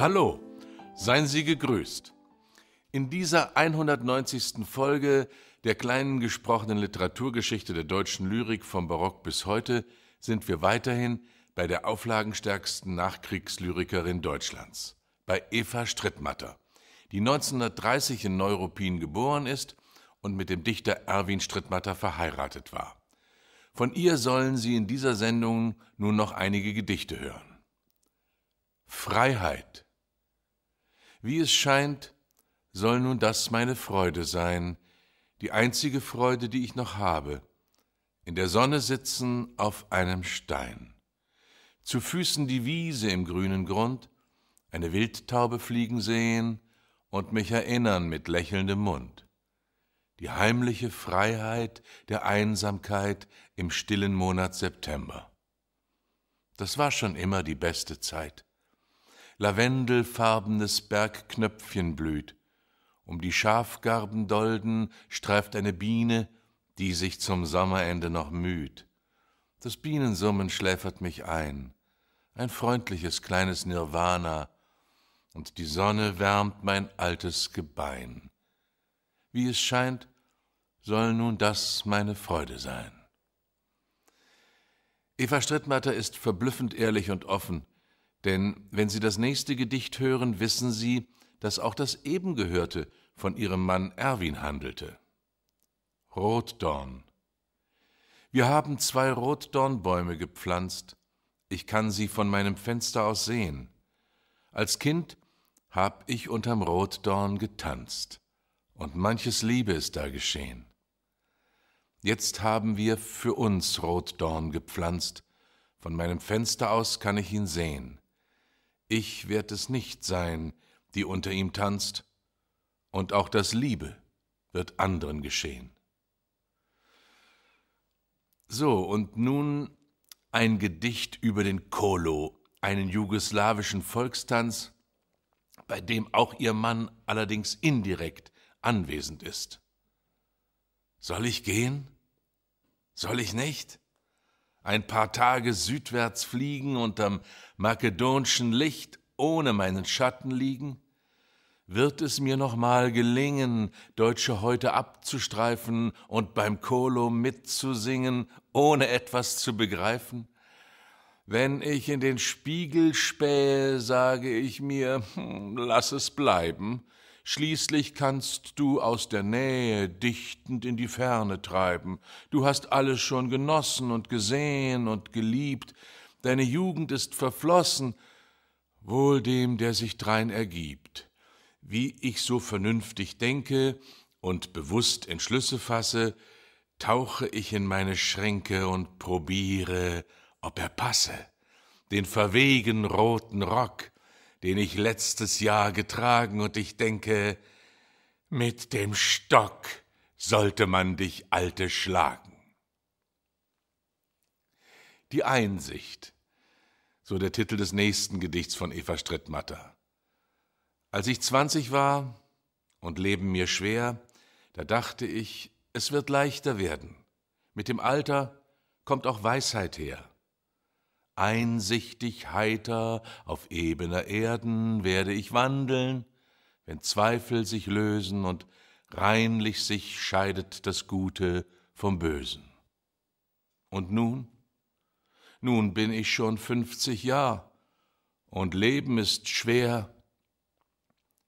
Hallo, seien Sie gegrüßt. In dieser 190. Folge der kleinen gesprochenen Literaturgeschichte der deutschen Lyrik vom Barock bis heute sind wir weiterhin bei der auflagenstärksten Nachkriegslyrikerin Deutschlands, bei Eva Strittmatter, die 1930 in Neuruppin geboren ist und mit dem Dichter Erwin Strittmatter verheiratet war. Von ihr sollen Sie in dieser Sendung nun noch einige Gedichte hören. Freiheit wie es scheint, soll nun das meine Freude sein, die einzige Freude, die ich noch habe, in der Sonne sitzen auf einem Stein. Zu Füßen die Wiese im grünen Grund, eine Wildtaube fliegen sehen und mich erinnern mit lächelndem Mund. Die heimliche Freiheit der Einsamkeit im stillen Monat September. Das war schon immer die beste Zeit lavendelfarbenes Bergknöpfchen blüht. Um die Schafgarbendolden streift eine Biene, die sich zum Sommerende noch müht. Das Bienensummen schläfert mich ein, ein freundliches kleines Nirvana, und die Sonne wärmt mein altes Gebein. Wie es scheint, soll nun das meine Freude sein. Eva Strittmatter ist verblüffend ehrlich und offen, denn wenn Sie das nächste Gedicht hören, wissen Sie, dass auch das eben gehörte von ihrem Mann Erwin handelte. Rotdorn. Wir haben zwei Rotdornbäume gepflanzt. Ich kann sie von meinem Fenster aus sehen. Als Kind hab ich unterm Rotdorn getanzt. Und manches Liebe ist da geschehen. Jetzt haben wir für uns Rotdorn gepflanzt. Von meinem Fenster aus kann ich ihn sehen ich werd es nicht sein, die unter ihm tanzt, und auch das Liebe wird anderen geschehen. So, und nun ein Gedicht über den Kolo, einen jugoslawischen Volkstanz, bei dem auch ihr Mann allerdings indirekt anwesend ist. Soll ich gehen? Soll ich nicht? ein paar Tage südwärts fliegen unterm makedonischen Licht ohne meinen Schatten liegen? Wird es mir nochmal gelingen, deutsche heute abzustreifen und beim Kolo mitzusingen, ohne etwas zu begreifen? Wenn ich in den Spiegel spähe, sage ich mir, hm, lass es bleiben, Schließlich kannst du aus der Nähe dichtend in die Ferne treiben. Du hast alles schon genossen und gesehen und geliebt. Deine Jugend ist verflossen. Wohl dem, der sich drein ergibt. Wie ich so vernünftig denke und bewusst Entschlüsse fasse, tauche ich in meine Schränke und probiere, ob er passe. Den verwegen roten Rock, den ich letztes Jahr getragen, und ich denke, mit dem Stock sollte man dich alte schlagen. Die Einsicht, so der Titel des nächsten Gedichts von Eva Strittmatter. Als ich zwanzig war und Leben mir schwer, da dachte ich, es wird leichter werden. Mit dem Alter kommt auch Weisheit her. Einsichtig heiter auf ebener Erden werde ich wandeln, wenn Zweifel sich lösen und reinlich sich scheidet das Gute vom Bösen. Und nun? Nun bin ich schon fünfzig Jahr, und Leben ist schwer,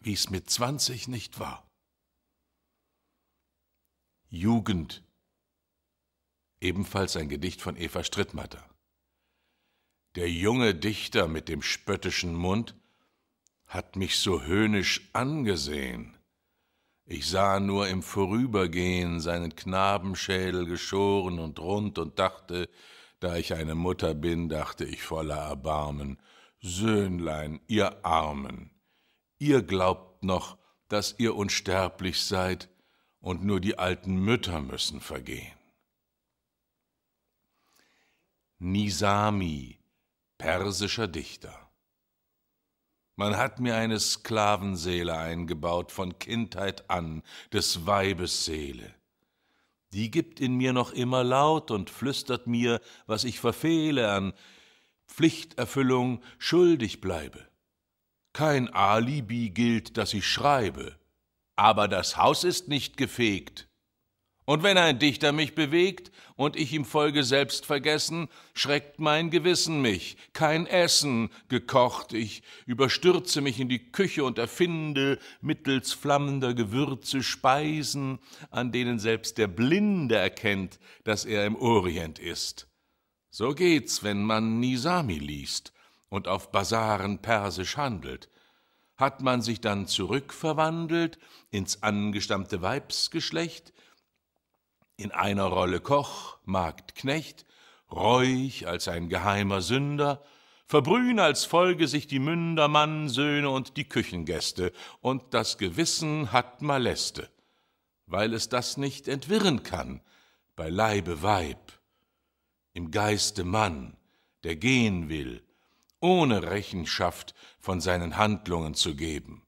wie's mit zwanzig nicht war. Jugend. Ebenfalls ein Gedicht von Eva Strittmatter. Der junge Dichter mit dem spöttischen Mund hat mich so höhnisch angesehen. Ich sah nur im Vorübergehen seinen Knabenschädel geschoren und rund und dachte, da ich eine Mutter bin, dachte ich voller Erbarmen, Söhnlein, ihr Armen, ihr glaubt noch, dass ihr unsterblich seid, und nur die alten Mütter müssen vergehen. Nisami persischer Dichter. Man hat mir eine Sklavenseele eingebaut von Kindheit an, des Weibes Seele. Die gibt in mir noch immer laut und flüstert mir, was ich verfehle an Pflichterfüllung schuldig bleibe. Kein Alibi gilt, dass ich schreibe, aber das Haus ist nicht gefegt, und wenn ein Dichter mich bewegt und ich ihm folge selbst vergessen, schreckt mein Gewissen mich, kein Essen gekocht, ich überstürze mich in die Küche und erfinde mittels flammender Gewürze Speisen, an denen selbst der Blinde erkennt, dass er im Orient ist. So geht's, wenn man Nisami liest und auf Basaren persisch handelt hat man sich dann zurückverwandelt ins angestammte Weibsgeschlecht, in einer Rolle Koch, Magd, Knecht, Reuig als ein geheimer Sünder, verbrühen als Folge sich die Münder, Mann, Söhne und die Küchengäste, und das Gewissen hat Maleste, weil es das nicht entwirren kann, bei Leibe Weib, im Geiste Mann, der gehen will, ohne Rechenschaft von seinen Handlungen zu geben.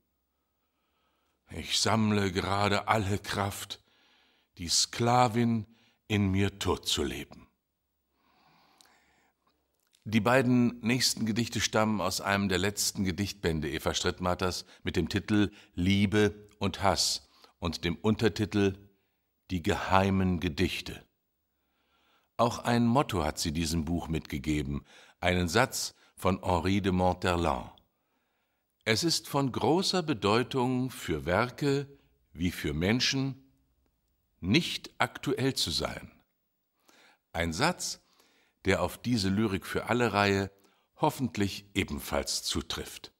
Ich sammle gerade alle Kraft, die Sklavin in mir tot zu leben. Die beiden nächsten Gedichte stammen aus einem der letzten Gedichtbände Eva Strittmaters mit dem Titel Liebe und Hass und dem Untertitel Die geheimen Gedichte. Auch ein Motto hat sie diesem Buch mitgegeben, einen Satz von Henri de Monterlan. Es ist von großer Bedeutung für Werke wie für Menschen, nicht aktuell zu sein. Ein Satz, der auf diese Lyrik für alle Reihe hoffentlich ebenfalls zutrifft.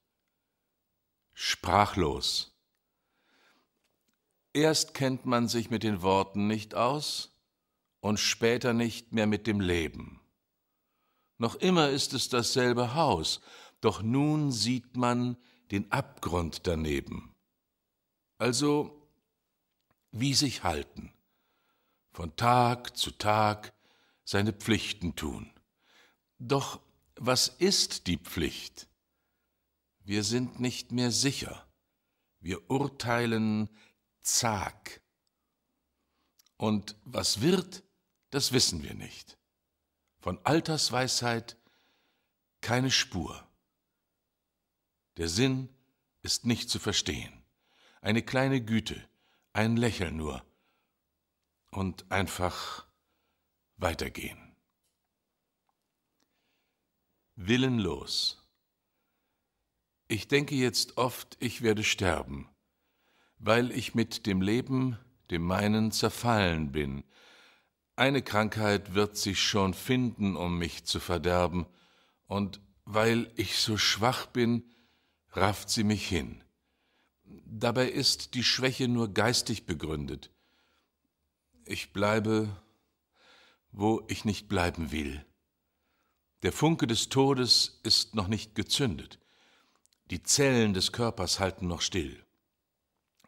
Sprachlos. Erst kennt man sich mit den Worten nicht aus und später nicht mehr mit dem Leben. Noch immer ist es dasselbe Haus, doch nun sieht man den Abgrund daneben. Also wie sich halten, von Tag zu Tag seine Pflichten tun. Doch was ist die Pflicht? Wir sind nicht mehr sicher. Wir urteilen zag. Und was wird, das wissen wir nicht. Von Altersweisheit keine Spur. Der Sinn ist nicht zu verstehen. Eine kleine Güte, ein Lächeln nur und einfach weitergehen. Willenlos. Ich denke jetzt oft, ich werde sterben, weil ich mit dem Leben, dem meinen, zerfallen bin. Eine Krankheit wird sich schon finden, um mich zu verderben, und weil ich so schwach bin, rafft sie mich hin. Dabei ist die Schwäche nur geistig begründet. Ich bleibe, wo ich nicht bleiben will. Der Funke des Todes ist noch nicht gezündet. Die Zellen des Körpers halten noch still.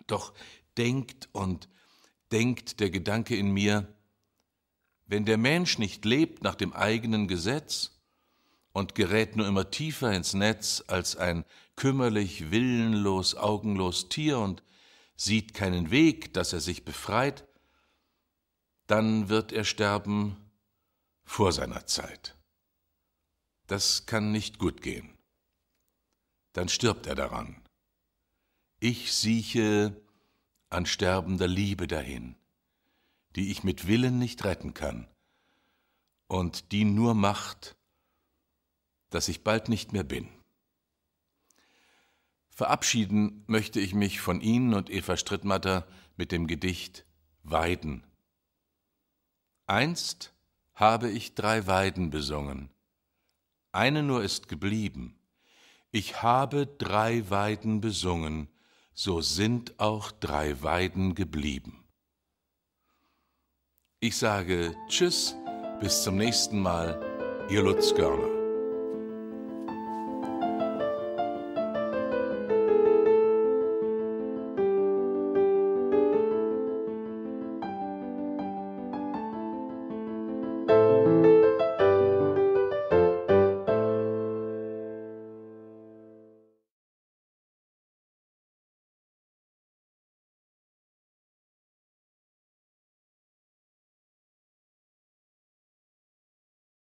Doch denkt und denkt der Gedanke in mir, wenn der Mensch nicht lebt nach dem eigenen Gesetz, und gerät nur immer tiefer ins Netz als ein kümmerlich, willenlos, augenlos Tier und sieht keinen Weg, dass er sich befreit, dann wird er sterben vor seiner Zeit. Das kann nicht gut gehen. Dann stirbt er daran. Ich sieche an sterbender Liebe dahin, die ich mit Willen nicht retten kann und die nur macht, dass ich bald nicht mehr bin. Verabschieden möchte ich mich von Ihnen und Eva Strittmatter mit dem Gedicht Weiden. Einst habe ich drei Weiden besungen. Eine nur ist geblieben. Ich habe drei Weiden besungen, so sind auch drei Weiden geblieben. Ich sage Tschüss, bis zum nächsten Mal, Ihr Lutz Görner.